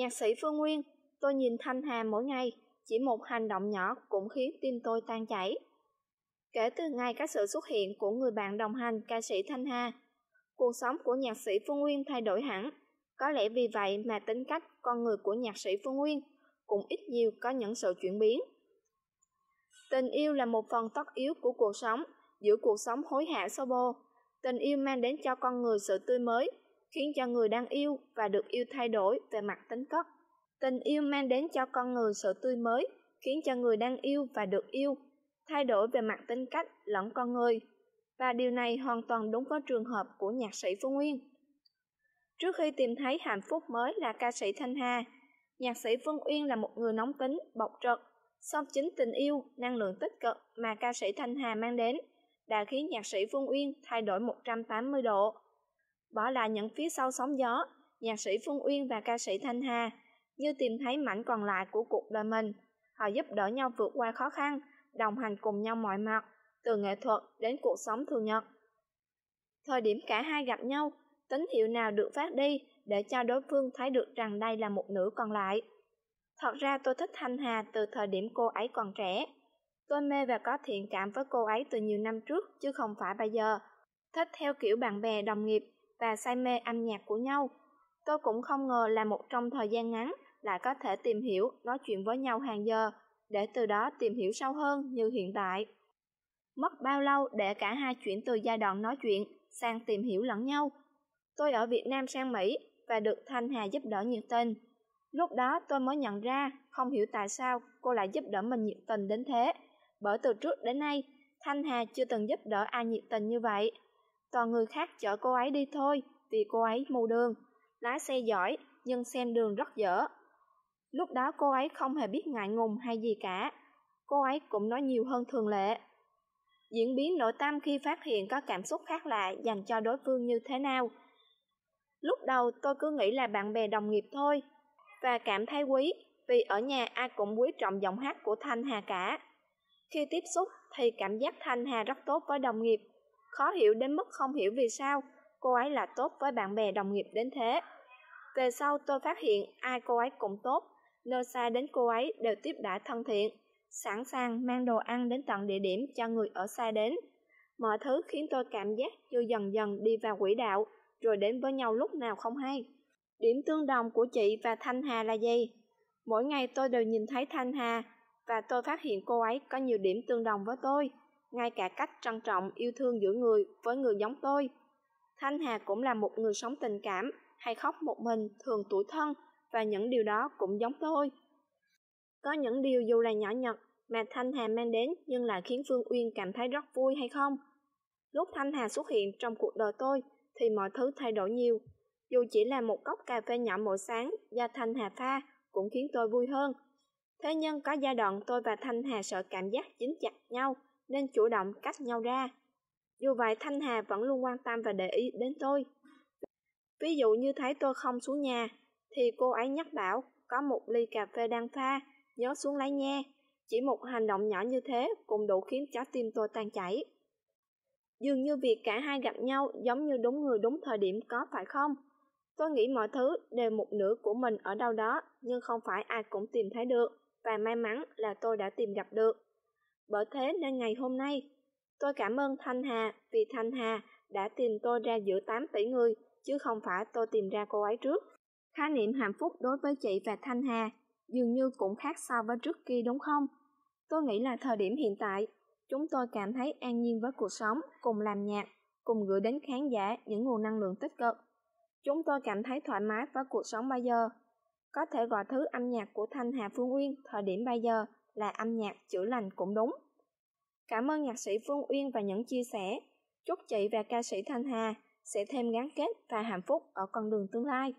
Nhạc sĩ Phương Nguyên, tôi nhìn Thanh Hà mỗi ngày, chỉ một hành động nhỏ cũng khiến tim tôi tan chảy. Kể từ ngày các sự xuất hiện của người bạn đồng hành ca sĩ Thanh Hà, cuộc sống của nhạc sĩ Phương Nguyên thay đổi hẳn. Có lẽ vì vậy mà tính cách con người của nhạc sĩ Phương Nguyên cũng ít nhiều có những sự chuyển biến. Tình yêu là một phần tất yếu của cuộc sống, giữa cuộc sống hối hả xô bồ. Tình yêu mang đến cho con người sự tươi mới, khiến cho người đang yêu và được yêu thay đổi về mặt tính cách. Tình yêu mang đến cho con người sự tươi mới, khiến cho người đang yêu và được yêu thay đổi về mặt tính cách lẫn con người. Và điều này hoàn toàn đúng với trường hợp của nhạc sĩ Phương Nguyên. Trước khi tìm thấy hạnh phúc mới là ca sĩ Thanh Hà, nhạc sĩ Phương Uyên là một người nóng tính, bộc trực. Song chính tình yêu, năng lượng tích cực mà ca sĩ Thanh Hà mang đến đã khiến nhạc sĩ Phương Uyên thay đổi 180 độ bỏ lại những phía sau sóng gió, nhạc sĩ Phương Uyên và ca sĩ Thanh Hà, như tìm thấy mảnh còn lại của cuộc đời mình. Họ giúp đỡ nhau vượt qua khó khăn, đồng hành cùng nhau mọi mặt, từ nghệ thuật đến cuộc sống thường nhật. Thời điểm cả hai gặp nhau, tín hiệu nào được phát đi để cho đối phương thấy được rằng đây là một nữ còn lại. Thật ra tôi thích Thanh Hà từ thời điểm cô ấy còn trẻ. Tôi mê và có thiện cảm với cô ấy từ nhiều năm trước chứ không phải bây giờ. Thích theo kiểu bạn bè đồng nghiệp và say mê âm nhạc của nhau. Tôi cũng không ngờ là một trong thời gian ngắn lại có thể tìm hiểu, nói chuyện với nhau hàng giờ, để từ đó tìm hiểu sâu hơn như hiện tại. Mất bao lâu để cả hai chuyển từ giai đoạn nói chuyện sang tìm hiểu lẫn nhau. Tôi ở Việt Nam sang Mỹ và được Thanh Hà giúp đỡ nhiệt tình. Lúc đó tôi mới nhận ra không hiểu tại sao cô lại giúp đỡ mình nhiệt tình đến thế. Bởi từ trước đến nay, Thanh Hà chưa từng giúp đỡ ai nhiệt tình như vậy toàn người khác chở cô ấy đi thôi vì cô ấy mù đường lái xe giỏi nhưng xem đường rất dở lúc đó cô ấy không hề biết ngại ngùng hay gì cả cô ấy cũng nói nhiều hơn thường lệ diễn biến nội tâm khi phát hiện có cảm xúc khác lạ dành cho đối phương như thế nào lúc đầu tôi cứ nghĩ là bạn bè đồng nghiệp thôi và cảm thấy quý vì ở nhà ai cũng quý trọng giọng hát của thanh hà cả khi tiếp xúc thì cảm giác thanh hà rất tốt với đồng nghiệp khó hiểu đến mức không hiểu vì sao cô ấy là tốt với bạn bè đồng nghiệp đến thế. Về sau tôi phát hiện ai cô ấy cũng tốt, nơi xa đến cô ấy đều tiếp đãi thân thiện, sẵn sàng mang đồ ăn đến tận địa điểm cho người ở xa đến. Mọi thứ khiến tôi cảm giác như dần dần đi vào quỹ đạo, rồi đến với nhau lúc nào không hay. Điểm tương đồng của chị và Thanh Hà là gì? Mỗi ngày tôi đều nhìn thấy Thanh Hà và tôi phát hiện cô ấy có nhiều điểm tương đồng với tôi ngay cả cách trân trọng yêu thương giữa người với người giống tôi. Thanh Hà cũng là một người sống tình cảm, hay khóc một mình, thường tuổi thân, và những điều đó cũng giống tôi. Có những điều dù là nhỏ nhặt mà Thanh Hà mang đến nhưng lại khiến Phương Uyên cảm thấy rất vui hay không? Lúc Thanh Hà xuất hiện trong cuộc đời tôi thì mọi thứ thay đổi nhiều. Dù chỉ là một cốc cà phê nhỏ mỗi sáng do Thanh Hà pha cũng khiến tôi vui hơn. Thế nhưng có giai đoạn tôi và Thanh Hà sợ cảm giác dính chặt nhau – nên chủ động cách nhau ra. Dù vậy Thanh Hà vẫn luôn quan tâm và để ý đến tôi. Ví dụ như thấy tôi không xuống nhà, thì cô ấy nhắc bảo có một ly cà phê đang pha, nhớ xuống lấy nha. Chỉ một hành động nhỏ như thế cũng đủ khiến trái tim tôi tan chảy. Dường như việc cả hai gặp nhau giống như đúng người đúng thời điểm có phải không? Tôi nghĩ mọi thứ đều một nửa của mình ở đâu đó, nhưng không phải ai cũng tìm thấy được, và may mắn là tôi đã tìm gặp được. Bởi thế nên ngày hôm nay, tôi cảm ơn Thanh Hà vì Thanh Hà đã tìm tôi ra giữa tám tỷ người, chứ không phải tôi tìm ra cô ấy trước. Khái niệm hạnh phúc đối với chị và Thanh Hà dường như cũng khác so với trước kia đúng không? Tôi nghĩ là thời điểm hiện tại, chúng tôi cảm thấy an nhiên với cuộc sống, cùng làm nhạc, cùng gửi đến khán giả những nguồn năng lượng tích cực. Chúng tôi cảm thấy thoải mái với cuộc sống bây giờ. Có thể gọi thứ âm nhạc của Thanh Hà Phương Uyên thời điểm bây giờ là âm nhạc chữa lành cũng đúng. Cảm ơn nhạc sĩ Phương Uyên và những chia sẻ. Chúc chị và ca sĩ Thanh Hà sẽ thêm gắn kết và hạnh phúc ở con đường tương lai.